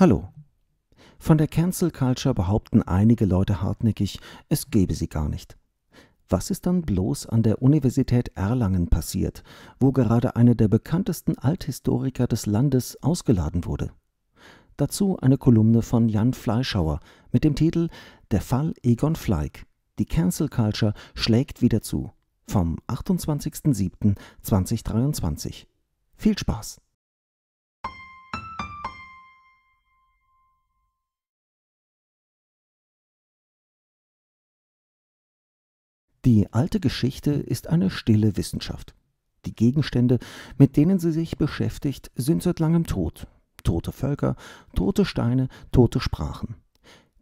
Hallo. Von der Cancel Culture behaupten einige Leute hartnäckig, es gebe sie gar nicht. Was ist dann bloß an der Universität Erlangen passiert, wo gerade einer der bekanntesten Althistoriker des Landes ausgeladen wurde? Dazu eine Kolumne von Jan Fleischhauer mit dem Titel Der Fall Egon Fleig. Die Cancel Culture schlägt wieder zu. Vom 28.07.2023. Viel Spaß! Die alte Geschichte ist eine stille Wissenschaft. Die Gegenstände, mit denen sie sich beschäftigt, sind seit langem tot. Tote Völker, tote Steine, tote Sprachen.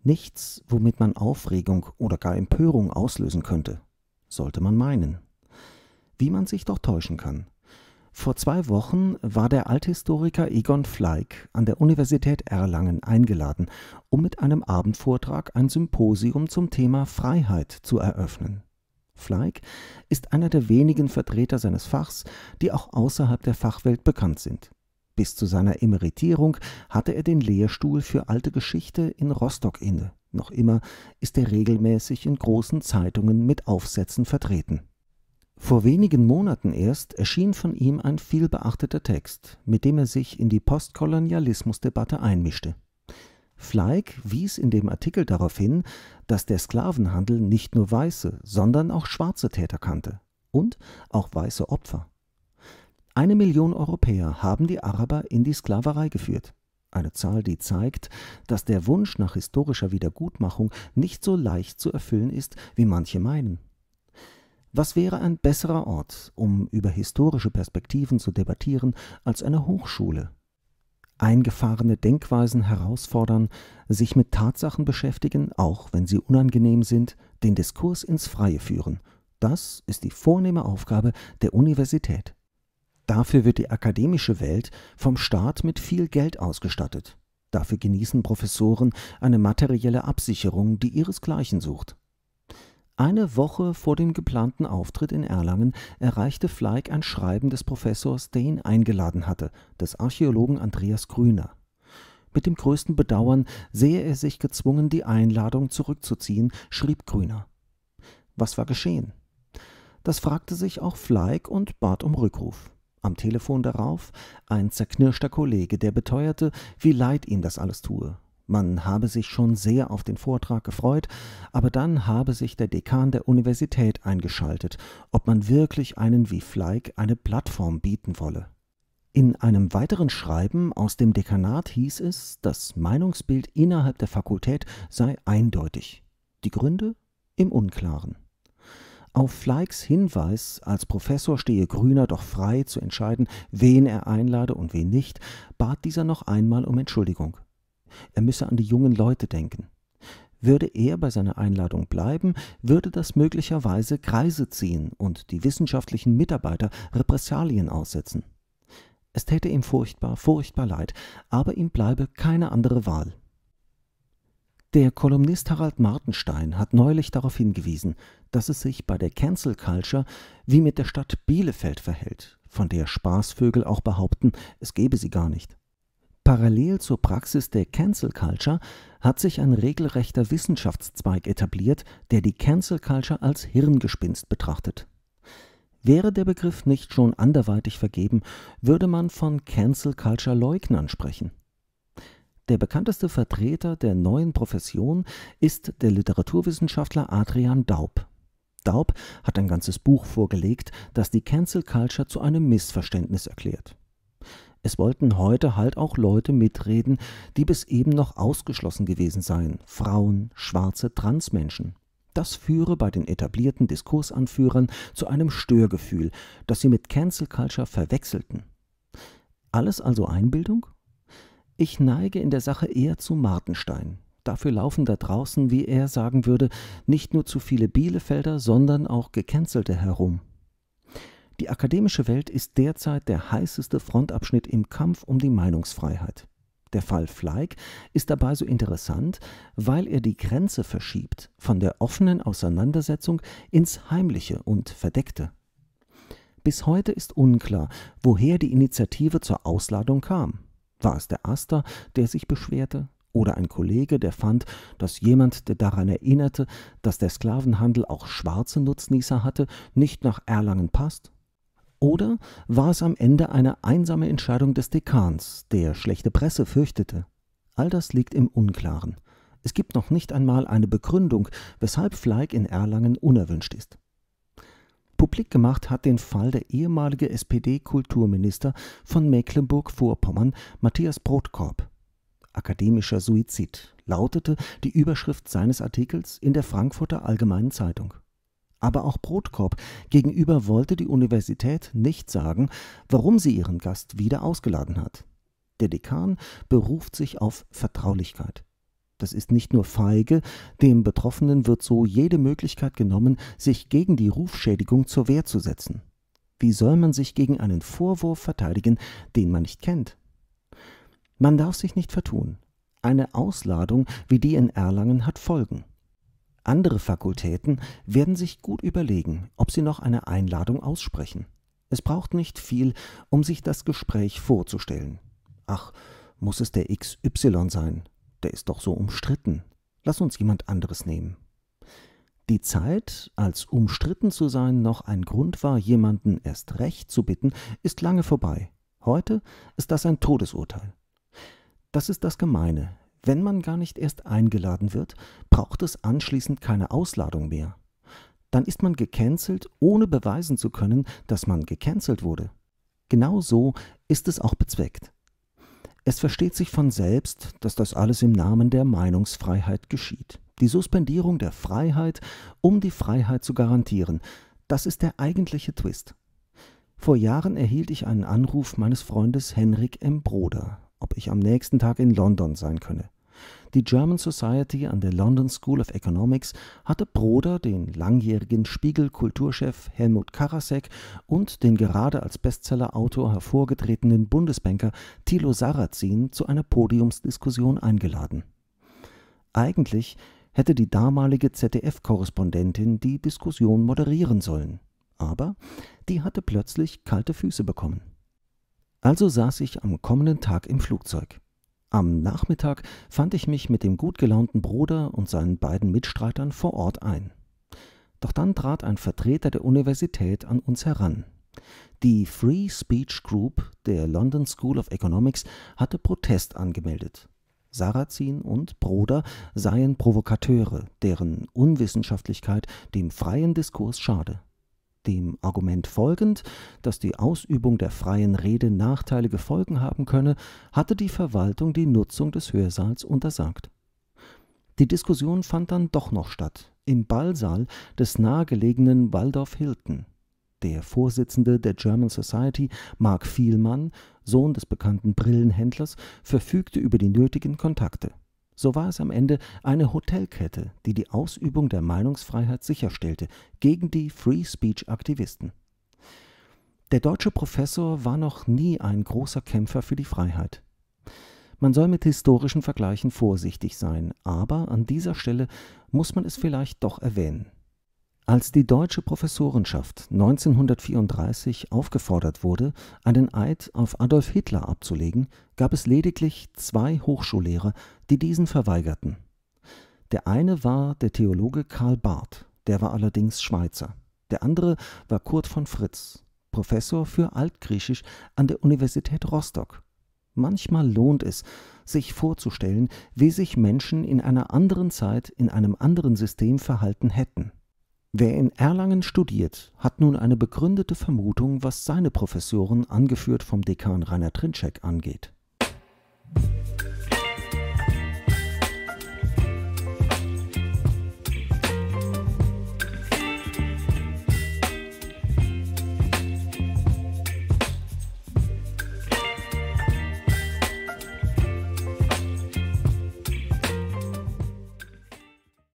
Nichts, womit man Aufregung oder gar Empörung auslösen könnte, sollte man meinen. Wie man sich doch täuschen kann. Vor zwei Wochen war der Althistoriker Egon Fleig an der Universität Erlangen eingeladen, um mit einem Abendvortrag ein Symposium zum Thema Freiheit zu eröffnen. Fleig ist einer der wenigen Vertreter seines Fachs, die auch außerhalb der Fachwelt bekannt sind. Bis zu seiner Emeritierung hatte er den Lehrstuhl für alte Geschichte in Rostock inne. Noch immer ist er regelmäßig in großen Zeitungen mit Aufsätzen vertreten. Vor wenigen Monaten erst erschien von ihm ein vielbeachteter Text, mit dem er sich in die Postkolonialismusdebatte einmischte. Fleig wies in dem Artikel darauf hin, dass der Sklavenhandel nicht nur weiße, sondern auch schwarze Täter kannte und auch weiße Opfer. Eine Million Europäer haben die Araber in die Sklaverei geführt. Eine Zahl, die zeigt, dass der Wunsch nach historischer Wiedergutmachung nicht so leicht zu erfüllen ist, wie manche meinen. Was wäre ein besserer Ort, um über historische Perspektiven zu debattieren, als eine Hochschule, eingefahrene Denkweisen herausfordern, sich mit Tatsachen beschäftigen, auch wenn sie unangenehm sind, den Diskurs ins Freie führen. Das ist die vornehme Aufgabe der Universität. Dafür wird die akademische Welt vom Staat mit viel Geld ausgestattet. Dafür genießen Professoren eine materielle Absicherung, die ihresgleichen sucht. Eine Woche vor dem geplanten Auftritt in Erlangen erreichte Fleig ein Schreiben des Professors, der ihn eingeladen hatte, des Archäologen Andreas Grüner. Mit dem größten Bedauern sehe er sich gezwungen, die Einladung zurückzuziehen, schrieb Grüner. Was war geschehen? Das fragte sich auch Fleig und bat um Rückruf. Am Telefon darauf ein zerknirschter Kollege, der beteuerte, wie leid ihm das alles tue man habe sich schon sehr auf den Vortrag gefreut, aber dann habe sich der Dekan der Universität eingeschaltet, ob man wirklich einen wie Fleig eine Plattform bieten wolle. In einem weiteren Schreiben aus dem Dekanat hieß es, das Meinungsbild innerhalb der Fakultät sei eindeutig, die Gründe im Unklaren. Auf Fleigs Hinweis, als Professor stehe Grüner doch frei zu entscheiden, wen er einlade und wen nicht, bat dieser noch einmal um Entschuldigung. Er müsse an die jungen Leute denken. Würde er bei seiner Einladung bleiben, würde das möglicherweise Kreise ziehen und die wissenschaftlichen Mitarbeiter Repressalien aussetzen. Es täte ihm furchtbar, furchtbar leid, aber ihm bleibe keine andere Wahl. Der Kolumnist Harald Martenstein hat neulich darauf hingewiesen, dass es sich bei der Cancel Culture wie mit der Stadt Bielefeld verhält, von der Spaßvögel auch behaupten, es gebe sie gar nicht. Parallel zur Praxis der Cancel Culture hat sich ein regelrechter Wissenschaftszweig etabliert, der die Cancel Culture als Hirngespinst betrachtet. Wäre der Begriff nicht schon anderweitig vergeben, würde man von Cancel Culture Leugnern sprechen. Der bekannteste Vertreter der neuen Profession ist der Literaturwissenschaftler Adrian Daub. Daub hat ein ganzes Buch vorgelegt, das die Cancel Culture zu einem Missverständnis erklärt. Es wollten heute halt auch Leute mitreden, die bis eben noch ausgeschlossen gewesen seien. Frauen, schwarze Transmenschen. Das führe bei den etablierten Diskursanführern zu einem Störgefühl, das sie mit Cancel Culture verwechselten. Alles also Einbildung? Ich neige in der Sache eher zu Martenstein. Dafür laufen da draußen, wie er sagen würde, nicht nur zu viele Bielefelder, sondern auch Gecancelte herum. Die akademische Welt ist derzeit der heißeste Frontabschnitt im Kampf um die Meinungsfreiheit. Der Fall Fleig ist dabei so interessant, weil er die Grenze verschiebt von der offenen Auseinandersetzung ins Heimliche und Verdeckte. Bis heute ist unklar, woher die Initiative zur Ausladung kam. War es der Aster, der sich beschwerte? Oder ein Kollege, der fand, dass jemand, der daran erinnerte, dass der Sklavenhandel auch schwarze Nutznießer hatte, nicht nach Erlangen passt? Oder war es am Ende eine einsame Entscheidung des Dekans, der schlechte Presse fürchtete? All das liegt im Unklaren. Es gibt noch nicht einmal eine Begründung, weshalb Fleig in Erlangen unerwünscht ist. Publik gemacht hat den Fall der ehemalige SPD-Kulturminister von Mecklenburg-Vorpommern, Matthias Brotkorb. Akademischer Suizid lautete die Überschrift seines Artikels in der Frankfurter Allgemeinen Zeitung aber auch Brotkorb gegenüber wollte die Universität nicht sagen, warum sie ihren Gast wieder ausgeladen hat. Der Dekan beruft sich auf Vertraulichkeit. Das ist nicht nur feige, dem Betroffenen wird so jede Möglichkeit genommen, sich gegen die Rufschädigung zur Wehr zu setzen. Wie soll man sich gegen einen Vorwurf verteidigen, den man nicht kennt? Man darf sich nicht vertun. Eine Ausladung wie die in Erlangen hat Folgen. Andere Fakultäten werden sich gut überlegen, ob sie noch eine Einladung aussprechen. Es braucht nicht viel, um sich das Gespräch vorzustellen. Ach, muss es der XY sein? Der ist doch so umstritten. Lass uns jemand anderes nehmen. Die Zeit, als umstritten zu sein noch ein Grund war, jemanden erst recht zu bitten, ist lange vorbei. Heute ist das ein Todesurteil. Das ist das Gemeine, wenn man gar nicht erst eingeladen wird, braucht es anschließend keine Ausladung mehr. Dann ist man gecancelt, ohne beweisen zu können, dass man gecancelt wurde. Genau so ist es auch bezweckt. Es versteht sich von selbst, dass das alles im Namen der Meinungsfreiheit geschieht. Die Suspendierung der Freiheit, um die Freiheit zu garantieren, das ist der eigentliche Twist. Vor Jahren erhielt ich einen Anruf meines Freundes Henrik M. Broder ob ich am nächsten Tag in London sein könne. Die German Society an der London School of Economics hatte Broder, den langjährigen Spiegel-Kulturchef Helmut Karasek und den gerade als Bestseller-Autor hervorgetretenen Bundesbanker Thilo Sarrazin zu einer Podiumsdiskussion eingeladen. Eigentlich hätte die damalige ZDF-Korrespondentin die Diskussion moderieren sollen, aber die hatte plötzlich kalte Füße bekommen. Also saß ich am kommenden Tag im Flugzeug. Am Nachmittag fand ich mich mit dem gut gelaunten Bruder und seinen beiden Mitstreitern vor Ort ein. Doch dann trat ein Vertreter der Universität an uns heran. Die Free Speech Group der London School of Economics hatte Protest angemeldet. Sarrazin und Broder seien Provokateure, deren Unwissenschaftlichkeit dem freien Diskurs schade dem Argument folgend, dass die Ausübung der freien Rede nachteilige Folgen haben könne, hatte die Verwaltung die Nutzung des Hörsaals untersagt. Die Diskussion fand dann doch noch statt, im Ballsaal des nahegelegenen Waldorf Hilton. Der Vorsitzende der German Society, Mark Vielmann, Sohn des bekannten Brillenhändlers, verfügte über die nötigen Kontakte. So war es am Ende eine Hotelkette, die die Ausübung der Meinungsfreiheit sicherstellte gegen die Free Speech Aktivisten. Der deutsche Professor war noch nie ein großer Kämpfer für die Freiheit. Man soll mit historischen Vergleichen vorsichtig sein, aber an dieser Stelle muss man es vielleicht doch erwähnen. Als die deutsche Professorenschaft 1934 aufgefordert wurde, einen Eid auf Adolf Hitler abzulegen, gab es lediglich zwei Hochschullehrer, die diesen verweigerten. Der eine war der Theologe Karl Barth, der war allerdings Schweizer. Der andere war Kurt von Fritz, Professor für Altgriechisch an der Universität Rostock. Manchmal lohnt es, sich vorzustellen, wie sich Menschen in einer anderen Zeit in einem anderen System verhalten hätten. Wer in Erlangen studiert, hat nun eine begründete Vermutung, was seine Professoren, angeführt vom Dekan Rainer Trinczek, angeht.